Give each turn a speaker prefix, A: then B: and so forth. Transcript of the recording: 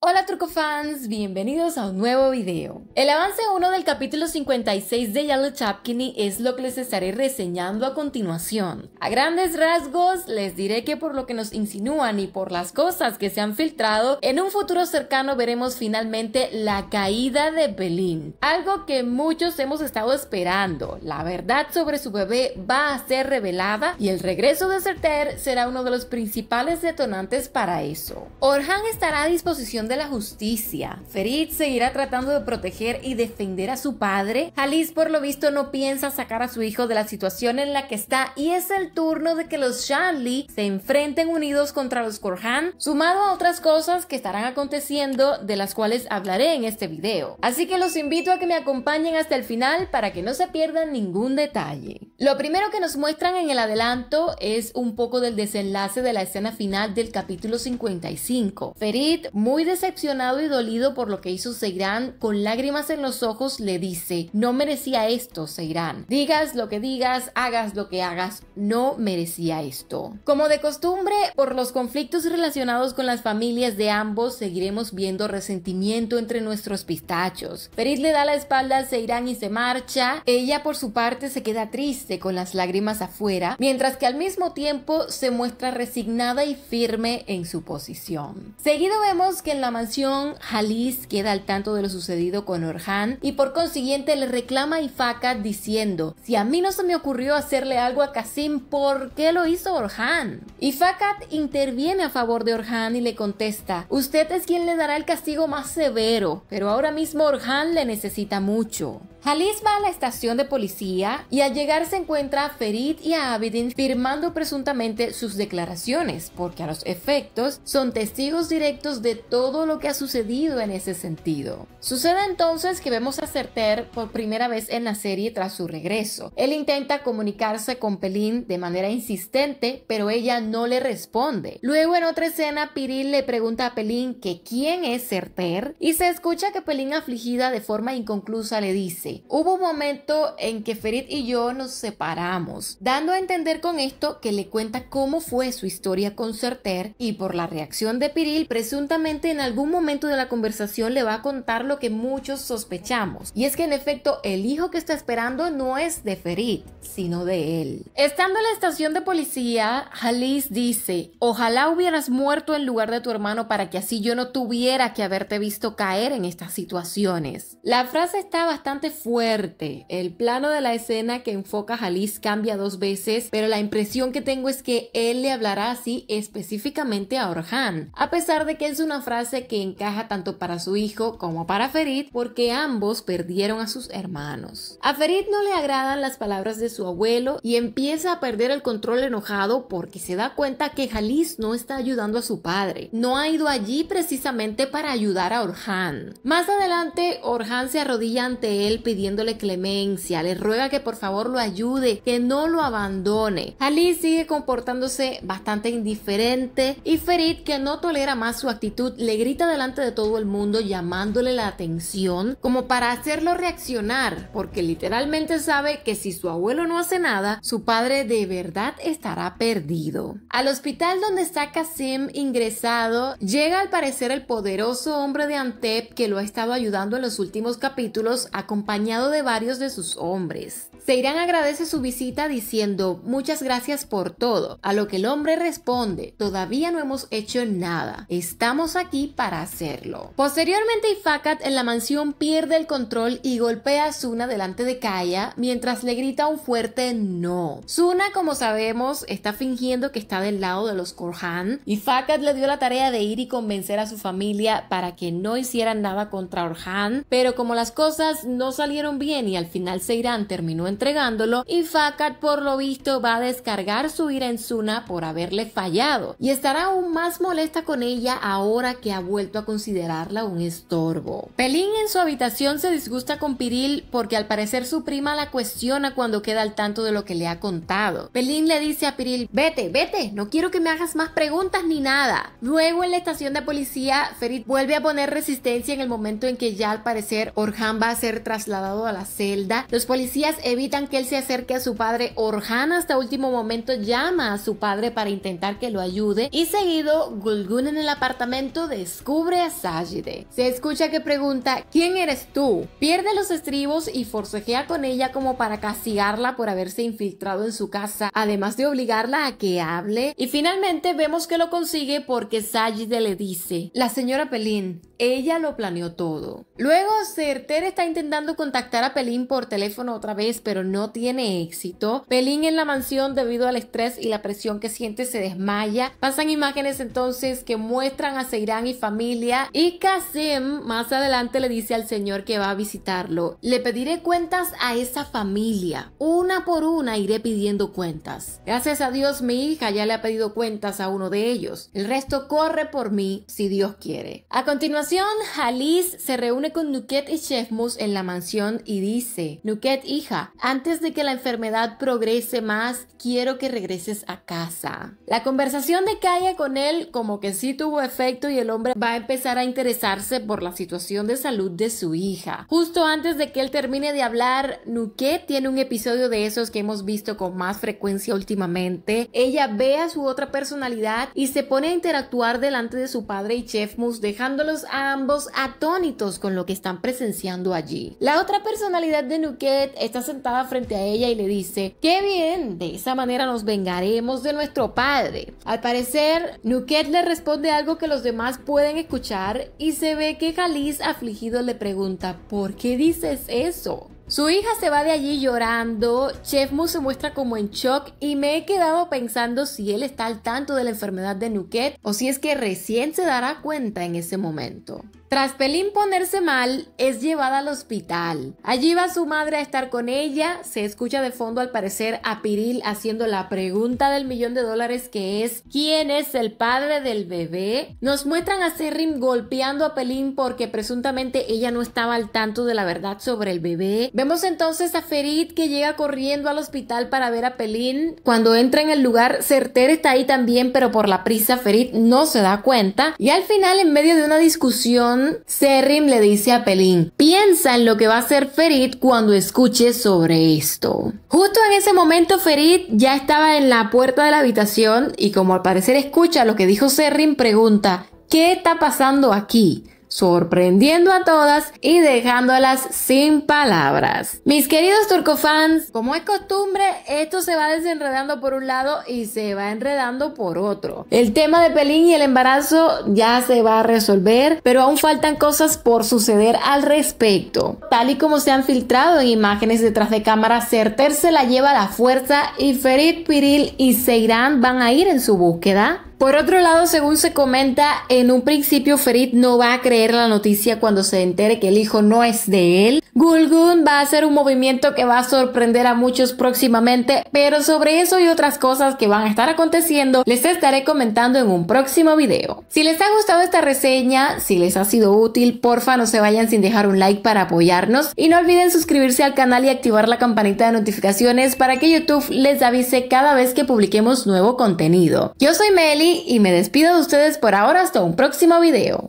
A: Hola Trucofans, bienvenidos a un nuevo video. El avance 1 del capítulo 56 de Yellow Chapkini es lo que les estaré reseñando a continuación. A grandes rasgos les diré que por lo que nos insinúan y por las cosas que se han filtrado, en un futuro cercano veremos finalmente la caída de Belín, algo que muchos hemos estado esperando. La verdad sobre su bebé va a ser revelada y el regreso de Certer será uno de los principales detonantes para eso. Orhan estará a disposición de la justicia. Ferit seguirá tratando de proteger y defender a su padre. Alice por lo visto no piensa sacar a su hijo de la situación en la que está y es el turno de que los Shanli se enfrenten unidos contra los Corhan, sumado a otras cosas que estarán aconteciendo de las cuales hablaré en este video. Así que los invito a que me acompañen hasta el final para que no se pierdan ningún detalle. Lo primero que nos muestran en el adelanto es un poco del desenlace de la escena final del capítulo 55. Ferit, muy decepcionado y dolido por lo que hizo Seirán, con lágrimas en los ojos le dice, no merecía esto, Seirán. Digas lo que digas, hagas lo que hagas, no merecía esto. Como de costumbre, por los conflictos relacionados con las familias de ambos, seguiremos viendo resentimiento entre nuestros pistachos. Ferit le da la espalda a Seirán y se marcha. Ella, por su parte, se queda triste con las lágrimas afuera, mientras que al mismo tiempo se muestra resignada y firme en su posición. Seguido vemos que en la mansión Jalis queda al tanto de lo sucedido con Orhan y por consiguiente le reclama a Ifakat diciendo, si a mí no se me ocurrió hacerle algo a Kasim, ¿por qué lo hizo Orhan? Ifakat interviene a favor de Orhan y le contesta, usted es quien le dará el castigo más severo, pero ahora mismo Orhan le necesita mucho. Jalis va a la estación de policía y al llegar encuentra a Ferit y a Abedin firmando presuntamente sus declaraciones, porque a los efectos son testigos directos de todo lo que ha sucedido en ese sentido. Sucede entonces que vemos a Certer por primera vez en la serie tras su regreso. Él intenta comunicarse con Pelín de manera insistente, pero ella no le responde. Luego en otra escena, Piril le pregunta a Pelín que quién es Certer y se escucha que Pelín afligida de forma inconclusa le dice, hubo un momento en que Ferit y yo nos separamos, dando a entender con esto que le cuenta cómo fue su historia con Certer y por la reacción de Piril, presuntamente en algún momento de la conversación le va a contar lo que muchos sospechamos, y es que en efecto el hijo que está esperando no es de Ferit, sino de él. Estando en la estación de policía, Halis dice, ojalá hubieras muerto en lugar de tu hermano para que así yo no tuviera que haberte visto caer en estas situaciones. La frase está bastante fuerte, el plano de la escena que enfoca Jalis cambia dos veces, pero la impresión que tengo es que él le hablará así específicamente a Orhan, a pesar de que es una frase que encaja tanto para su hijo como para Ferit, porque ambos perdieron a sus hermanos. A Ferit no le agradan las palabras de su abuelo y empieza a perder el control enojado porque se da cuenta que Jalis no está ayudando a su padre, no ha ido allí precisamente para ayudar a Orhan. Más adelante, Orhan se arrodilla ante él pidiéndole clemencia, le ruega que por favor lo ayude que no lo abandone. Ali sigue comportándose bastante indiferente y Ferit, que no tolera más su actitud, le grita delante de todo el mundo llamándole la atención como para hacerlo reaccionar, porque literalmente sabe que si su abuelo no hace nada, su padre de verdad estará perdido. Al hospital donde está Kasim ingresado, llega al parecer el poderoso hombre de Antep que lo ha estado ayudando en los últimos capítulos acompañado de varios de sus hombres. Seirán agradece su visita diciendo muchas gracias por todo, a lo que el hombre responde, todavía no hemos hecho nada, estamos aquí para hacerlo. Posteriormente Ifakat en la mansión pierde el control y golpea a Suna delante de Kaya mientras le grita un fuerte no. Suna como sabemos está fingiendo que está del lado de los Korhan y Fakat le dio la tarea de ir y convencer a su familia para que no hicieran nada contra Orhan, pero como las cosas no salieron bien y al final Seirán terminó en entregándolo y Fakat por lo visto va a descargar su ira en Suna por haberle fallado y estará aún más molesta con ella ahora que ha vuelto a considerarla un estorbo. Pelín en su habitación se disgusta con Piril porque al parecer su prima la cuestiona cuando queda al tanto de lo que le ha contado. Pelín le dice a Piril, vete, vete, no quiero que me hagas más preguntas ni nada. Luego en la estación de policía, Ferit vuelve a poner resistencia en el momento en que ya al parecer Orhan va a ser trasladado a la celda. Los policías evitan que él se acerque a su padre. Orhan hasta último momento llama a su padre para intentar que lo ayude y seguido Gulgun en el apartamento descubre a Sajide. Se escucha que pregunta ¿Quién eres tú? Pierde los estribos y forcejea con ella como para castigarla por haberse infiltrado en su casa, además de obligarla a que hable. Y finalmente vemos que lo consigue porque Sajide le dice La señora Pelín, ella lo planeó todo. Luego, Certer está intentando contactar a Pelín por teléfono otra vez, pero no tiene éxito. Pelín en la mansión, debido al estrés y la presión que siente, se desmaya. Pasan imágenes entonces que muestran a Seirán y familia. Y Kasim más adelante le dice al señor que va a visitarlo: Le pediré cuentas a esa familia. Una por una iré pidiendo cuentas. Gracias a Dios, mi hija ya le ha pedido cuentas a uno de ellos. El resto corre por mí si Dios quiere. A continuación, continuación, se reúne con Nuket y Chefmus en la mansión y dice, Nuket hija, antes de que la enfermedad progrese más, quiero que regreses a casa. La conversación de Kaya con él como que sí tuvo efecto y el hombre va a empezar a interesarse por la situación de salud de su hija. Justo antes de que él termine de hablar, Nuket tiene un episodio de esos que hemos visto con más frecuencia últimamente. Ella ve a su otra personalidad y se pone a interactuar delante de su padre y Chefmus dejándolos a ambos atónitos con lo que están presenciando allí. La otra personalidad de Nuket está sentada frente a ella y le dice, qué bien, de esa manera nos vengaremos de nuestro padre. Al parecer, Nuket le responde algo que los demás pueden escuchar y se ve que Jalis afligido le pregunta, ¿por qué dices eso? Su hija se va de allí llorando, Chef Mu se muestra como en shock y me he quedado pensando si él está al tanto de la enfermedad de Nuket o si es que recién se dará cuenta en ese momento. Tras Pelín ponerse mal, es llevada al hospital. Allí va su madre a estar con ella, se escucha de fondo al parecer a Piril haciendo la pregunta del millón de dólares que es ¿quién es el padre del bebé? Nos muestran a Serrim golpeando a Pelín porque presuntamente ella no estaba al tanto de la verdad sobre el bebé. Vemos entonces a Ferit que llega corriendo al hospital para ver a Pelín. Cuando entra en el lugar, Certer está ahí también, pero por la prisa Ferit no se da cuenta. Y al final, en medio de una discusión, Serrin le dice a Pelín, piensa en lo que va a hacer Ferit cuando escuche sobre esto. Justo en ese momento Ferit ya estaba en la puerta de la habitación y como al parecer escucha lo que dijo Serrim, pregunta, ¿qué está pasando aquí? sorprendiendo a todas y dejándolas sin palabras. Mis queridos turcofans, como es costumbre, esto se va desenredando por un lado y se va enredando por otro. El tema de Pelín y el embarazo ya se va a resolver, pero aún faltan cosas por suceder al respecto. Tal y como se han filtrado en imágenes detrás de cámara, Certer se la lleva a la fuerza y Ferit Piril y Seirán van a ir en su búsqueda. Por otro lado, según se comenta, en un principio Ferit no va a creer la noticia cuando se entere que el hijo no es de él. Gulgun va a ser un movimiento que va a sorprender a muchos próximamente, pero sobre eso y otras cosas que van a estar aconteciendo les estaré comentando en un próximo video. Si les ha gustado esta reseña, si les ha sido útil, porfa no se vayan sin dejar un like para apoyarnos y no olviden suscribirse al canal y activar la campanita de notificaciones para que YouTube les avise cada vez que publiquemos nuevo contenido. Yo soy Meli y me despido de ustedes por ahora hasta un próximo video.